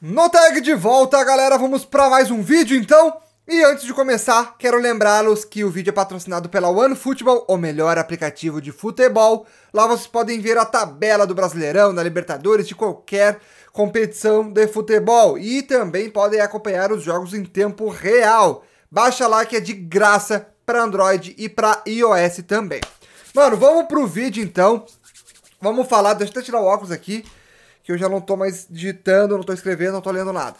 No tag de volta, galera, vamos para mais um vídeo então. E antes de começar, quero lembrá-los que o vídeo é patrocinado pela OneFootball, o melhor aplicativo de futebol. Lá vocês podem ver a tabela do Brasileirão, da Libertadores, de qualquer competição de futebol e também podem acompanhar os jogos em tempo real. Baixa lá que é de graça para Android e para iOS também. Mano, vamos pro vídeo então. Vamos falar, deixa eu até tirar o óculos aqui que eu já não tô mais digitando, não tô escrevendo, não tô lendo nada.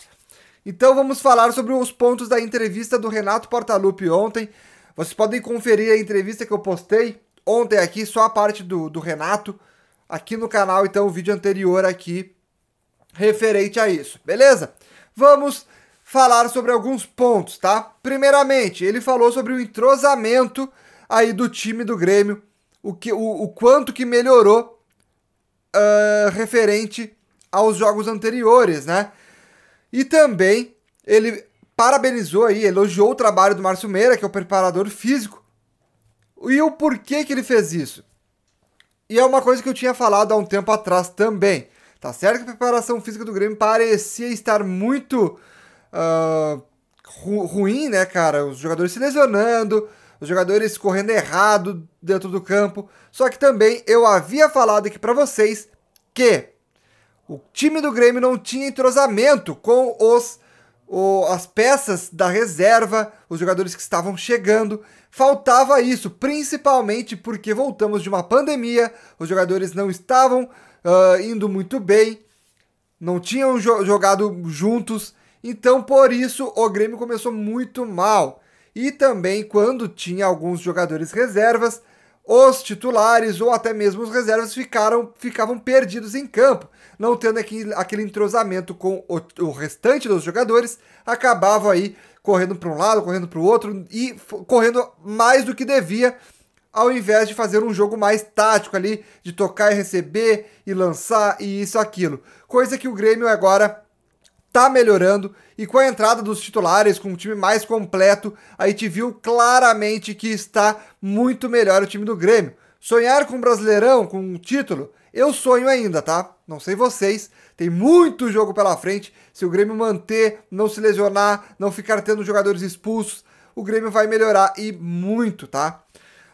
Então vamos falar sobre os pontos da entrevista do Renato Portaluppi ontem. Vocês podem conferir a entrevista que eu postei ontem aqui, só a parte do, do Renato, aqui no canal, então o vídeo anterior aqui referente a isso, beleza? Vamos falar sobre alguns pontos, tá? Primeiramente, ele falou sobre o entrosamento aí do time do Grêmio, o, que, o, o quanto que melhorou uh, referente aos jogos anteriores, né? E também ele parabenizou aí, elogiou o trabalho do Márcio Meira, que é o preparador físico, e o porquê que ele fez isso. E é uma coisa que eu tinha falado há um tempo atrás também. Tá certo que a preparação física do Grêmio parecia estar muito uh, ru ruim, né, cara? Os jogadores se lesionando, os jogadores correndo errado dentro do campo. Só que também eu havia falado aqui para vocês que o time do Grêmio não tinha entrosamento com os o, as peças da reserva, os jogadores que estavam chegando. Faltava isso, principalmente porque voltamos de uma pandemia, os jogadores não estavam uh, indo muito bem, não tinham jo jogado juntos, então por isso o Grêmio começou muito mal. E também quando tinha alguns jogadores reservas, os titulares ou até mesmo os reservas ficaram, ficavam perdidos em campo, não tendo aquele, aquele entrosamento com o, o restante dos jogadores, acabavam aí correndo para um lado, correndo para o outro e correndo mais do que devia, ao invés de fazer um jogo mais tático ali, de tocar e receber e lançar e isso aquilo. Coisa que o Grêmio agora tá melhorando e com a entrada dos titulares, com o time mais completo, a gente viu claramente que está muito melhor o time do Grêmio. Sonhar com o Brasileirão, com um título, eu sonho ainda, tá? Não sei vocês, tem muito jogo pela frente. Se o Grêmio manter, não se lesionar, não ficar tendo jogadores expulsos, o Grêmio vai melhorar e muito, tá?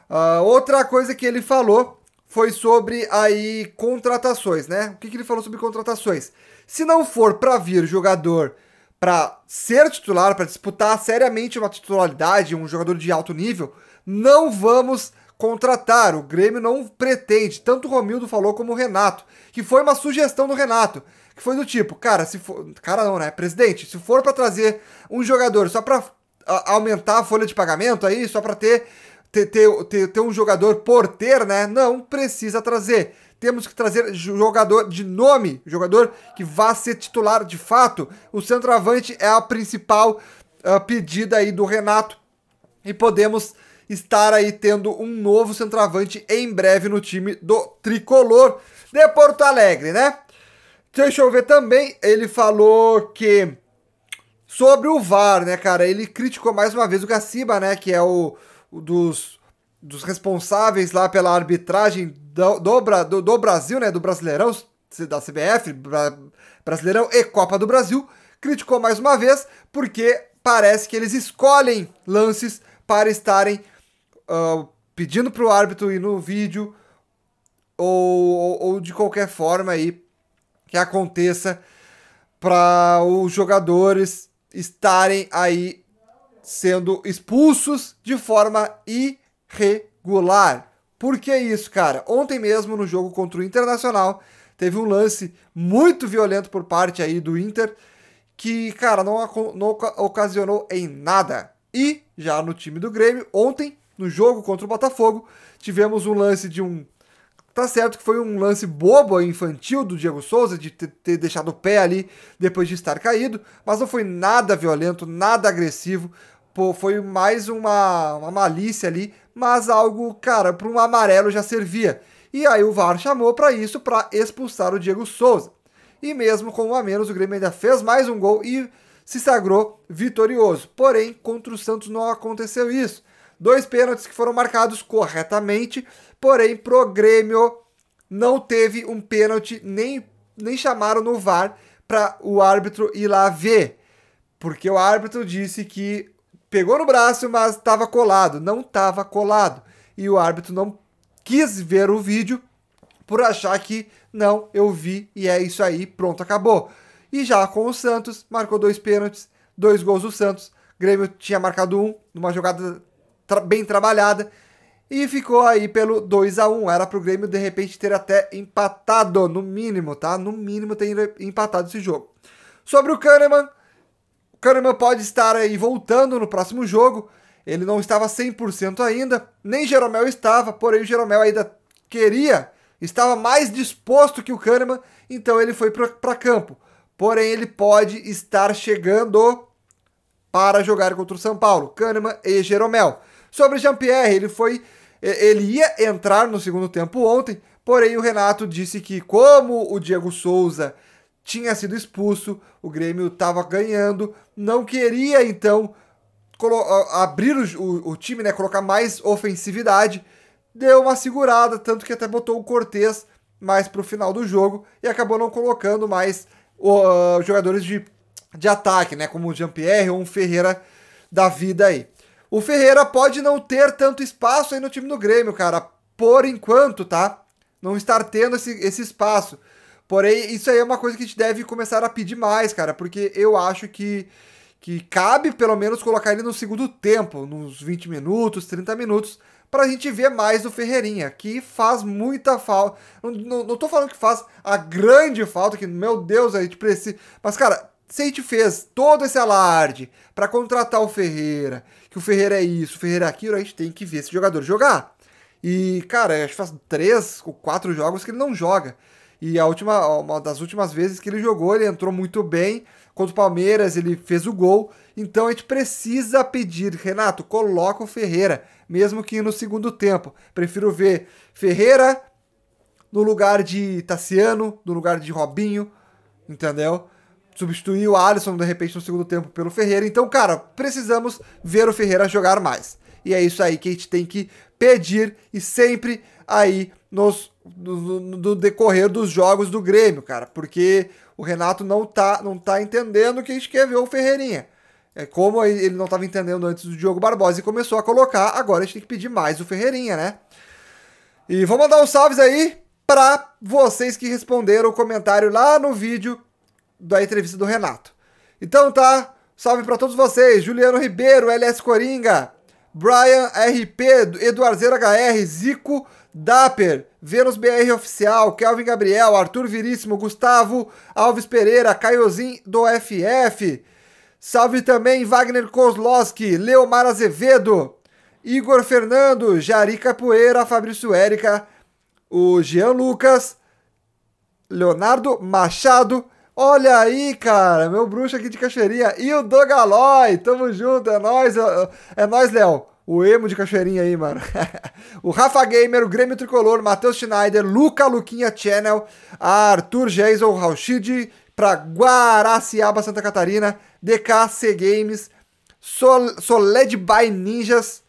Uh, outra coisa que ele falou foi sobre aí contratações, né? O que, que ele falou sobre contratações? Se não for para vir jogador para ser titular, para disputar seriamente uma titularidade, um jogador de alto nível, não vamos contratar. O Grêmio não pretende. Tanto o Romildo falou como o Renato, que foi uma sugestão do Renato, que foi do tipo, cara, se for, cara não, né, presidente, se for para trazer um jogador só para aumentar a folha de pagamento aí, só para ter ter, ter, ter, ter um jogador por ter, né? Não precisa trazer temos que trazer jogador de nome, jogador que vá ser titular de fato. O centroavante é a principal uh, pedida aí do Renato e podemos estar aí tendo um novo centroavante em breve no time do Tricolor de Porto Alegre, né? Deixa eu ver também, ele falou que sobre o VAR, né, cara? Ele criticou mais uma vez o Gaciba, né, que é o dos, dos responsáveis lá pela arbitragem do, do, do Brasil, né, do Brasileirão, da CBF, Bra, Brasileirão e Copa do Brasil, criticou mais uma vez porque parece que eles escolhem lances para estarem uh, pedindo para o árbitro ir no vídeo ou, ou, ou, de qualquer forma aí que aconteça para os jogadores estarem aí sendo expulsos de forma irregular. Por que isso, cara? Ontem mesmo, no jogo contra o Internacional, teve um lance muito violento por parte aí do Inter, que, cara, não, não ocasionou em nada. E já no time do Grêmio, ontem, no jogo contra o Botafogo, tivemos um lance de um. Tá certo que foi um lance bobo infantil do Diego Souza, de ter deixado o pé ali depois de estar caído, mas não foi nada violento, nada agressivo pô, foi mais uma, uma malícia ali, mas algo, cara, para um amarelo já servia. E aí o VAR chamou para isso, para expulsar o Diego Souza. E mesmo com um a menos, o Grêmio ainda fez mais um gol e se sagrou vitorioso. Porém, contra o Santos não aconteceu isso. Dois pênaltis que foram marcados corretamente, porém, pro Grêmio não teve um pênalti, nem, nem chamaram no VAR para o árbitro ir lá ver. Porque o árbitro disse que pegou no braço, mas estava colado. Não estava colado. E o árbitro não quis ver o vídeo por achar que não, eu vi e é isso aí, pronto, acabou. E já com o Santos, marcou dois pênaltis, dois gols do Santos. O Grêmio tinha marcado um, numa jogada tra bem trabalhada. E ficou aí pelo 2 a 1 Era para o Grêmio, de repente, ter até empatado, no mínimo, tá? No mínimo, ter empatado esse jogo. Sobre o Kahneman, Kahneman pode estar aí voltando no próximo jogo. Ele não estava 100% ainda, nem Jeromel estava, porém o Jeromel ainda queria, estava mais disposto que o Kahneman, então ele foi para campo. Porém, ele pode estar chegando para jogar contra o São Paulo, Kahneman e Jeromel. Sobre Jean-Pierre, ele foi ele ia entrar no segundo tempo ontem, porém o Renato disse que como o Diego Souza tinha sido expulso, o Grêmio estava ganhando, não queria então abrir o, o, o, time, né, colocar mais ofensividade, deu uma segurada, tanto que até botou o Cortez mais para o final do jogo e acabou não colocando mais uh, jogadores de, de ataque, né, como o Jean-Pierre ou um Ferreira da vida aí. O Ferreira pode não ter tanto espaço aí no time do Grêmio, cara, por enquanto, tá? Não estar tendo esse, esse espaço. Porém, isso aí é uma coisa que a gente deve começar a pedir mais, cara, porque eu acho que, que cabe pelo menos colocar ele no segundo tempo, nos 20 minutos, 30 minutos, para a gente ver mais do Ferreirinha, que faz muita falta. Não, não, não tô falando que faz a grande falta, que, meu Deus, a gente precisa. Mas, cara, se a gente fez todo esse alarde para contratar o Ferreira, que o Ferreira é isso, o Ferreira é aquilo, a gente tem que ver esse jogador jogar. E, cara, acho que faz três ou quatro jogos que ele não joga. E a última, uma das últimas vezes que ele jogou, ele entrou muito bem. Contra o Palmeiras, ele fez o gol. Então a gente precisa pedir, Renato, coloca o Ferreira, mesmo que no segundo tempo. Prefiro ver Ferreira no lugar de Tassiano, no lugar de Robinho, entendeu? Substituir o Alisson, de repente, no segundo tempo pelo Ferreira. Então, cara, precisamos ver o Ferreira jogar mais. E é isso aí que a gente tem que pedir e sempre aí nos do, decorrer dos jogos do Grêmio, cara, porque o Renato não tá, não tá entendendo que a gente quer ver o Ferreirinha. É como ele não estava entendendo antes do Diogo Barbosa e começou a colocar, agora a gente tem que pedir mais o Ferreirinha, né? E vou mandar os um salves aí para vocês que responderam o comentário lá no vídeo da entrevista do Renato. Então tá, salve para todos vocês, Juliano Ribeiro, LS Coringa, Brian RP, Eduardo HR, Zico Dapper, Vênus BR Oficial, Kelvin Gabriel, Arthur Viríssimo, Gustavo Alves Pereira, Caiozin do FF. Salve também Wagner Kozlowski, Leomar Azevedo, Igor Fernando, Jari Capoeira, Fabrício Érica, o Jean Lucas, Leonardo Machado, Olha aí, cara, meu bruxo aqui de Cachoeirinha e o Dogaloy. tamo junto, é nóis, é nóis, Léo. O emo de Cachoeirinha aí, mano. o Rafa Gamer, o Grêmio Tricolor, Matheus Schneider, Luca Luquinha Channel, Arthur Geisel, Rauchid, pra Guaraciaba, Santa Catarina, DKC Games, Sol Soled by Ninjas,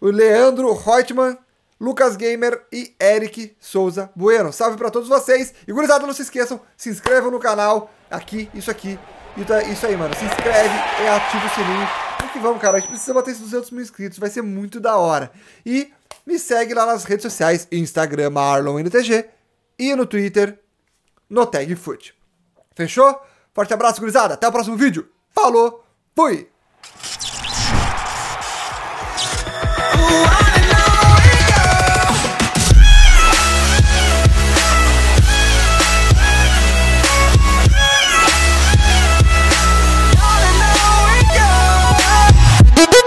o Leandro Reutemann, Lucas Gamer e Eric Souza Bueno. Salve para todos vocês. E gurizada, não se esqueçam, se inscrevam no canal. Aqui, isso aqui. Tá, isso aí, mano. Se inscreve e ativa o sininho. Porque vamos, cara. A gente precisa bater esses 200 mil inscritos. Vai ser muito da hora. E me segue lá nas redes sociais. Instagram, ArlonNTG. E no Twitter, no Tag Fechou? Forte abraço, gurizada. Até o próximo vídeo. Falou. Fui.